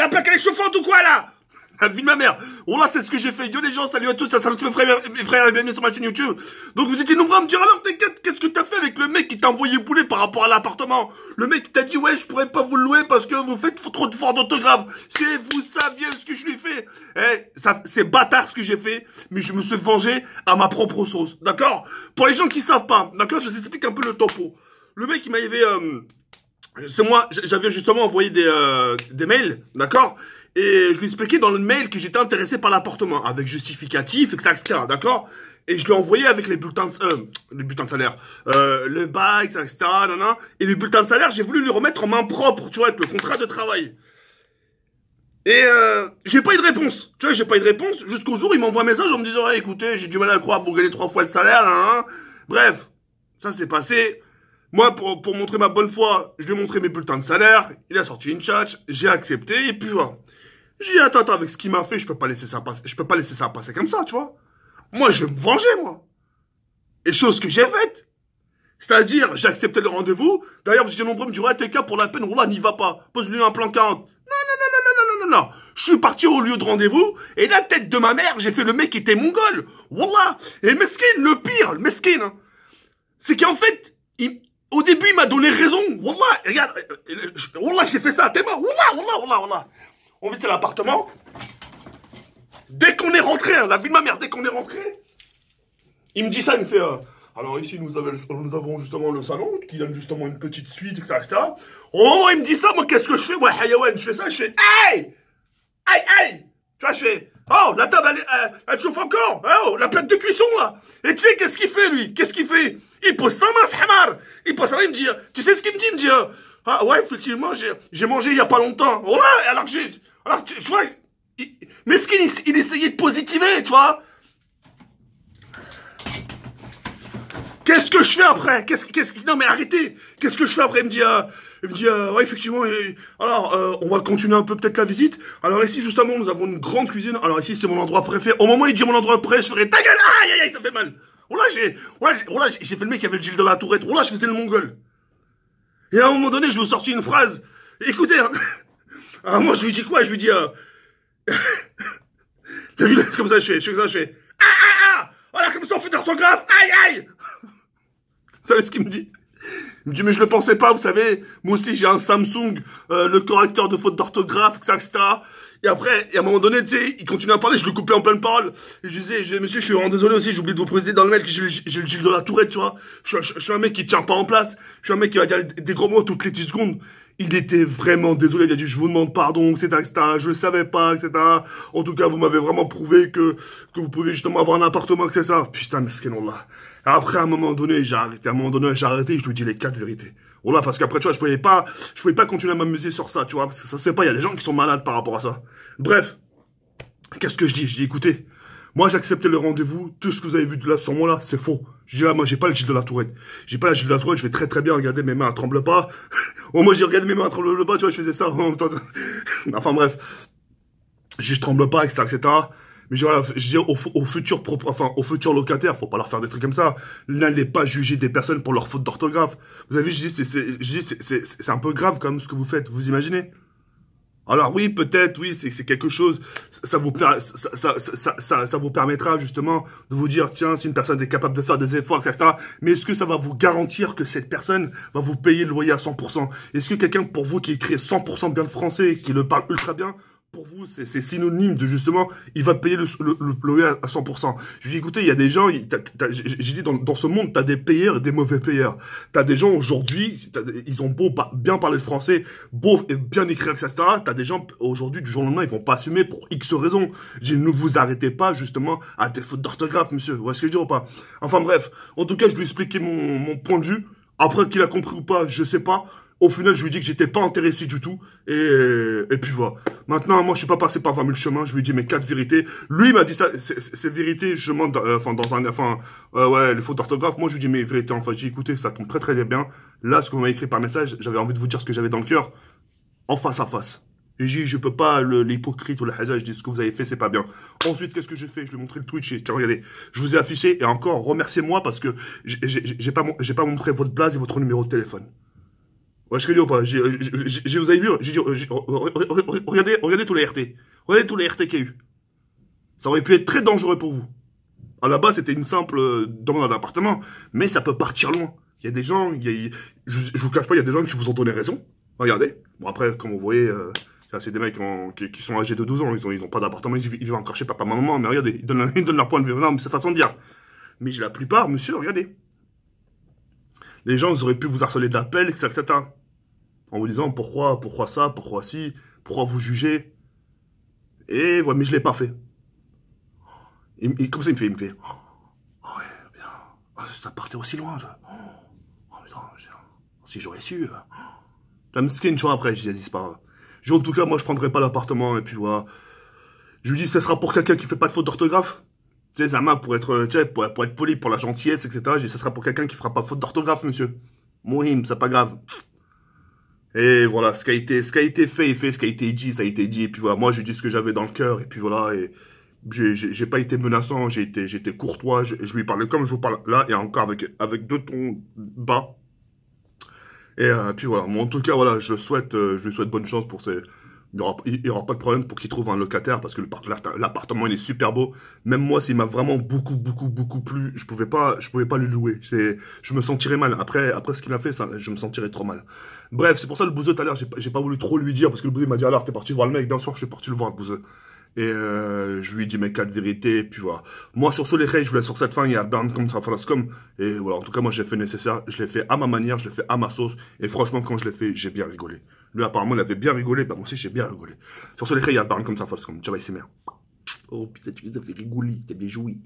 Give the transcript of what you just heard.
La plaque elle est chauffante ou quoi là La vie de ma mère Oh là c'est ce que j'ai fait Yo les gens, salut à tous, ça salut mes frères, mes frères et bienvenue sur ma chaîne YouTube Donc vous étiez nombreux à me dire alors t'inquiète, qu'est-ce que t'as fait avec le mec qui t'a envoyé bouler par rapport à l'appartement Le mec qui t'a dit ouais je pourrais pas vous le louer parce que vous faites trop de fort d'autographe Si vous saviez ce que je lui fait Eh, c'est bâtard ce que j'ai fait, mais je me suis vengé à ma propre sauce, d'accord Pour les gens qui savent pas, d'accord, je vous explique un peu le topo. Le mec il m'avait... Euh, c'est moi, j'avais justement envoyé des, euh, des mails, d'accord Et je lui expliquais dans le mail que j'étais intéressé par l'appartement, avec justificatif, etc., etc., d'accord Et je lui ai envoyé avec les bulletins de, euh, les bulletins de salaire, euh, le bail, etc., etc., et le bulletin de salaire, j'ai voulu lui remettre en main propre, tu vois, avec le contrat de travail. Et euh, j'ai pas eu de réponse, tu vois, j'ai pas eu de réponse, jusqu'au jour, il m'envoie un message en me disant écoutez, j'ai du mal à croire, vous gagnez trois fois le salaire, hein. » Bref, ça s'est passé moi, pour, pour, montrer ma bonne foi, je lui ai montré mes bulletins de salaire, il a sorti une chat, j'ai accepté, et puis voilà. J'ai dit, attends, attends, avec ce qu'il m'a fait, je peux pas laisser ça passer, je peux pas laisser ça passer comme ça, tu vois. Moi, je vais me venger, moi. Et chose que j'ai faite. C'est-à-dire, j'ai accepté le rendez-vous. D'ailleurs, vous étiez nombreux me dire, ouais, pour la peine, là, n'y va pas. Pose-lui un plan 40. Non, non, non, non, non, non, non, non, Je suis parti au lieu de rendez-vous, et la tête de ma mère, j'ai fait le mec qui était mongol. Voilà. Et mesquine, le pire, le mesquine, hein, c'est qu'en fait, il, donné raison. Wallah, regarde. Euh, wallah, j'ai fait ça à tes mains. Wallah, wallah, wallah, wallah. On vit l'appartement. Dès qu'on est rentré, hein, la vie de ma mère, dès qu'on est rentré, il me dit ça, il me fait. Euh, alors ici, nous, avons, justement le salon qui donne justement une petite suite, etc. etc. Au moment où il me dit ça, moi, qu'est-ce que je fais Moi, Hayawan, je fais ça, je fais Aïe Aïe, aïe Tu vois, je fais Oh, la table, elle, chauffe encore. Eh oh, la plaque de cuisson, là. Et tu sais, qu'est-ce qu'il fait, lui Qu'est-ce qu'il fait Il pose sa main, hamar. Il pose sa main, il me dit, hein. tu sais ce qu'il me dit Il me dit, hein. ah ouais, effectivement, j'ai mangé il n'y a pas longtemps. Ouais, alors que j'ai... Alors, tu, vois, mais ce qu'il il essayait de positiver, tu vois Qu'est-ce que je fais après Qu'est-ce que... Non, mais arrêtez Qu'est-ce que je fais après Il me dit, hein. Il me dit, euh, ouais, effectivement, alors, euh, on va continuer un peu peut-être la visite. Alors ici, justement, nous avons une grande cuisine. Alors ici, c'est mon endroit préféré. Au moment où il dit mon endroit préféré, je ta gueule, aïe, aïe, aïe, ça fait mal. Oh là, j'ai, oh là, j'ai fait le mec qui avait le gil dans la Tourette. Oh là, je faisais le mongol. Et à un moment donné, je me sortis une phrase. Écoutez, hein. Alors moi, je lui dis quoi Je lui dis, euh... vu, comme ça, je fais, je fais comme ça, je fais. Ah, ah, ah Voilà, comme ça, on fait d'orthographe Aïe, aïe Vous savez ce qu'il me dit je me mais je le pensais pas, vous savez. Moi aussi, j'ai un Samsung, euh, le correcteur de faute d'orthographe, etc., Et après, et à un moment donné, tu sais, il continue à parler, je le coupais en pleine parole. Et je disais, je, monsieur, je suis vraiment désolé aussi, j'ai oublié de vous présenter dans le mail que j'ai le gil de la Tourette, tu vois. Je, suis un mec qui tient pas en place. Je suis un mec qui va dire des gros mots toutes les 10 secondes il était vraiment désolé. Il a dit, je vous demande pardon, etc., etc. Je ne savais pas, etc. En tout cas, vous m'avez vraiment prouvé que, que vous pouvez justement avoir un appartement, etc. Putain, mais ce là. Après, à un moment donné, j'ai arrêté. À un moment donné, j'ai arrêté. Je lui dis les quatre vérités. voilà parce qu'après, tu vois, je pouvais pas, je pouvais pas continuer à m'amuser sur ça, tu vois, parce que ça c'est pas. Il y a des gens qui sont malades par rapport à ça. Bref. Qu'est-ce que je dis? Je dis, écoutez, moi, j'acceptais le rendez-vous. Tout ce que vous avez vu de là, sur moi là, c'est faux. Je dis là, moi, j'ai pas le gil de la tourette. J'ai pas le gil de la tourette. Je vais très très bien regarder mes mains, elles tremblent pas. Au moi, j'ai regardé mes mains, elles tremblent pas. Tu vois, je faisais ça enfin bref, je, tremble pas, etc. etc. Mais je dis, voilà, je dis aux, futurs enfin, au locataires, faut pas leur faire des trucs comme ça. N'allez pas juger des personnes pour leur faute d'orthographe. Vous avez, je dis, c'est un peu grave quand même ce que vous faites. Vous imaginez? Alors oui, peut-être, oui, c'est quelque chose, ça vous, ça, ça, ça, ça, vous permettra justement de vous dire, tiens, si une personne est capable de faire des efforts, etc. Mais est-ce que ça va vous garantir que cette personne va vous payer le loyer à 100% Est-ce que quelqu'un pour vous qui écrit 100% bien le français, qui le parle ultra bien, pour vous, c'est synonyme de justement, il va payer le, le, loyer à 100%. Je lui dis, écoutez, il y a des gens, j'ai dit, dans, ce monde, t'as des payeurs et des mauvais payeurs. T'as des gens aujourd'hui, ils ont beau bien parler le français, beau et bien écrire, etc. T'as des gens aujourd'hui, du jour au lendemain, ils vont pas assumer pour X raisons. je ne vous arrêtez pas, justement, à des fautes d'orthographe, monsieur. Vous voyez ce que je veux dire ou pas? Enfin bref. En tout cas, je lui ai mon, mon point de vue. Après qu'il a compris ou pas, je sais pas. Au final, je lui dis que j'étais pas intéressé du tout. Et, euh, et puis voilà. Maintenant, moi, je suis pas passé par 20 000 chemins. Je lui dis dit mes quatre vérités. Lui m'a dit ça, ces vérités, je demande, enfin, dans un, enfin, euh, ouais, les fautes d'orthographe. Moi, je lui dis mes vérités. Enfin, j'ai écouté, ça tombe très très bien. Là, ce qu'on m'a écrit par message, j'avais envie de vous dire ce que j'avais dans le cœur. En face à face. Et j'ai je peux pas, l'hypocrite ou le hasard, je dis, ce que vous avez fait, c'est pas bien. Ensuite, qu'est-ce que j'ai fait? Je lui ai montré le Twitch et, tiens, regardez, je vous ai affiché et encore, remerciez-moi parce que j'ai pas, pas montré votre place et votre numéro de téléphone. Ouais, je pas. Euh, j'ai, vous avez vu, j'ai dit, euh, regardez, regardez tous les RT. Regardez tous les RT qu'il y a eu. Ça aurait pu être très dangereux pour vous. À la base, c'était une simple euh, demande d'appartement, mais ça peut partir loin. Il y a des gens, je, vous cache pas, il y a des gens qui vous ont donné raison. Regardez. Bon, après, comme vous voyez, c'est des mecs qui, sont âgés de 12 ans. Ils ont, ils ont pas d'appartement, ils, vivent encore chez papa, maman, mais regardez, ils donnent, leur point de vue. Non, mais c'est façon de dire. Mais la plupart, monsieur, regardez. Les gens, ils auraient pu vous harceler d'appels, etc en vous disant pourquoi, pourquoi ça, pourquoi si, pourquoi vous jugez. Et voilà, mais je l'ai pas fait. comme ça, il me fait, il me fait. Oh, oh bien. Oh, ça partait aussi loin. Oh, putain, oh, si j'aurais su. La skin, tu vois, après, je dis, pas je en tout cas, moi, je prendrai pas l'appartement, et puis voilà. Je lui dis, ce sera pour quelqu'un qui fait pas de faute d'orthographe. Tu sais, Zama, pour être, euh, tu sais, pour, être poli, pour la gentillesse, etc. Je dis, ça sera pour quelqu'un qui fera pas faute d'orthographe, monsieur. Mohim, ça pas grave. Et voilà, ce qui a été, ce qui a été fait fait, ce qui a été dit, ça a été dit. Et puis voilà, moi j'ai dit ce que j'avais dans le cœur. Et puis voilà, et j'ai pas été menaçant, j'ai été, j'étais courtois. Je, lui parlais comme je vous parle là et encore avec avec deux tons bas. Et euh, puis voilà, moi en tout cas voilà, je souhaite, euh, je lui souhaite bonne chance pour ces. Il n'y aura, pas de problème pour qu'il trouve un locataire parce que l'appartement il est super beau. Même moi, s'il m'a vraiment beaucoup, beaucoup, beaucoup plu, je pouvais pas, je pouvais pas le louer. C'est, je me sentirais mal. Après, après ce qu'il a fait, ça, je me sentirais trop mal. Bref, c'est pour ça le bouseux tout à l'heure, j'ai pas voulu trop lui dire parce que le bouseux m'a dit alors t'es parti voir le mec. Bien sûr, je suis parti le voir le bouseux. Et euh, je lui dis mes quatre vérités, et puis voilà. Moi, sur ce, les je voulais sur cette fin, il y a burn comme ça, comme. Et voilà, en tout cas, moi, j'ai fait nécessaire, je l'ai fait à ma manière, je l'ai fait à ma sauce. Et franchement, quand je l'ai fait, j'ai bien rigolé. Lui, apparemment, il avait bien rigolé, bah, moi aussi, j'ai bien rigolé. Sur ce, les il y a burn comme ça, comme. Tu vas merde. Oh putain, tu les as fait rigoler, t'as bien joué.